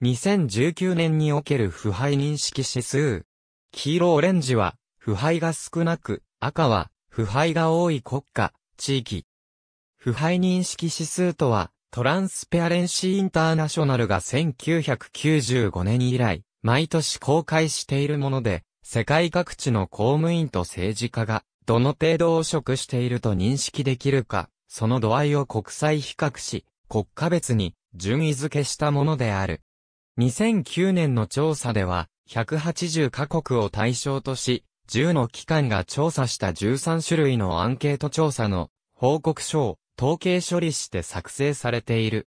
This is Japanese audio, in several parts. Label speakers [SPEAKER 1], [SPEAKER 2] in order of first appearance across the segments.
[SPEAKER 1] 2019年における腐敗認識指数。黄色オレンジは、腐敗が少なく、赤は、腐敗が多い国家、地域。腐敗認識指数とは、トランスペアレンシーインターナショナルが1995年以来、毎年公開しているもので、世界各地の公務員と政治家が、どの程度汚職していると認識できるか、その度合いを国際比較し、国家別に順位付けしたものである。2009年の調査では、180カ国を対象とし、10の機関が調査した13種類のアンケート調査の報告書を統計処理して作成されている。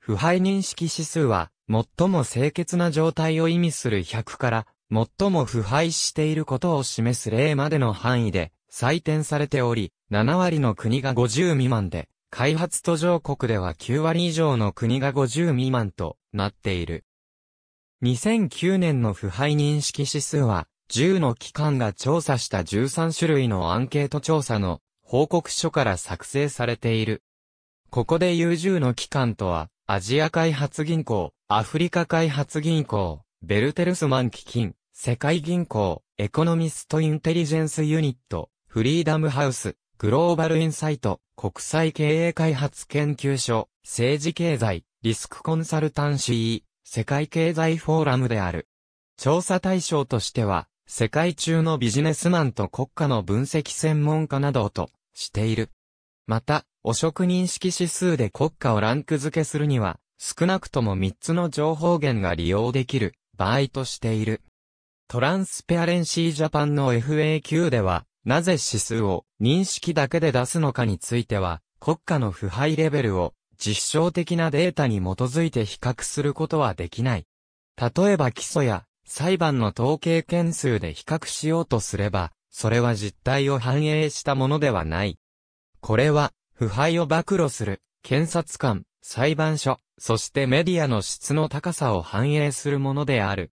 [SPEAKER 1] 腐敗認識指数は、最も清潔な状態を意味する100から、最も腐敗していることを示す例までの範囲で採点されており、7割の国が50未満で、開発途上国では9割以上の国が50未満となっている。2009年の腐敗認識指数は、10の機関が調査した13種類のアンケート調査の報告書から作成されている。ここで言う10の機関とは、アジア開発銀行、アフリカ開発銀行、ベルテルスマン基金、世界銀行、エコノミストインテリジェンスユニット、フリーダムハウス、グローバルインサイト、国際経営開発研究所、政治経済、リスクコンサルタンシー、世界経済フォーラムである。調査対象としては、世界中のビジネスマンと国家の分析専門家などとしている。また、汚職認識指数で国家をランク付けするには、少なくとも3つの情報源が利用できる場合としている。トランスペアレンシージャパンの FAQ では、なぜ指数を認識だけで出すのかについては、国家の腐敗レベルを実証的なデータに基づいて比較することはできない。例えば基礎や裁判の統計件数で比較しようとすれば、それは実態を反映したものではない。これは、腐敗を暴露する、検察官、裁判所、そしてメディアの質の高さを反映するものである。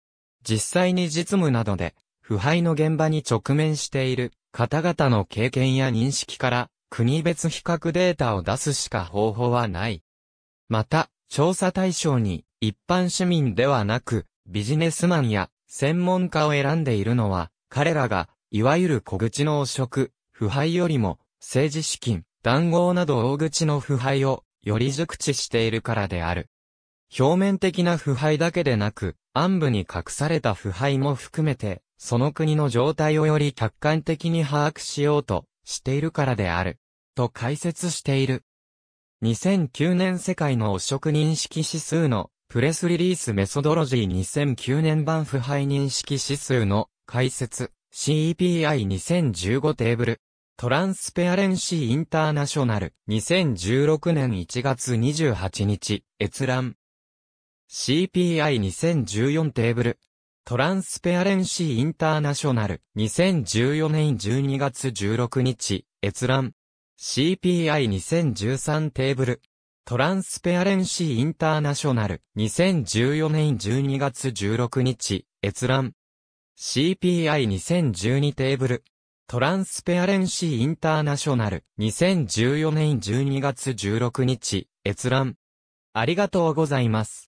[SPEAKER 1] 実際に実務などで、腐敗の現場に直面している方々の経験や認識から、国別比較データを出すしか方法はない。また、調査対象に一般市民ではなく、ビジネスマンや専門家を選んでいるのは、彼らが、いわゆる小口の汚職、腐敗よりも、政治資金、談合など大口の腐敗を、より熟知しているからである。表面的な腐敗だけでなく、暗部に隠された腐敗も含めて、その国の状態をより客観的に把握しようと、しているからである、と解説している。2009年世界の汚職認識指数のプレスリリースメソドロジー2009年版腐敗認識指数の解説 CEPI2015 テーブルトランスペアレンシーインターナショナル2016年1月28日閲覧 CPI2014 テーブルトランスペアレンシーインターナショナル2014年12月16日閲覧 CPI2013 テーブルトランスペアレンシーインターナショナル2014年12月16日閲覧 CPI2012 テーブルトランスペアレンシーインターナショナル2014年12月16日閲覧ありがとうございます。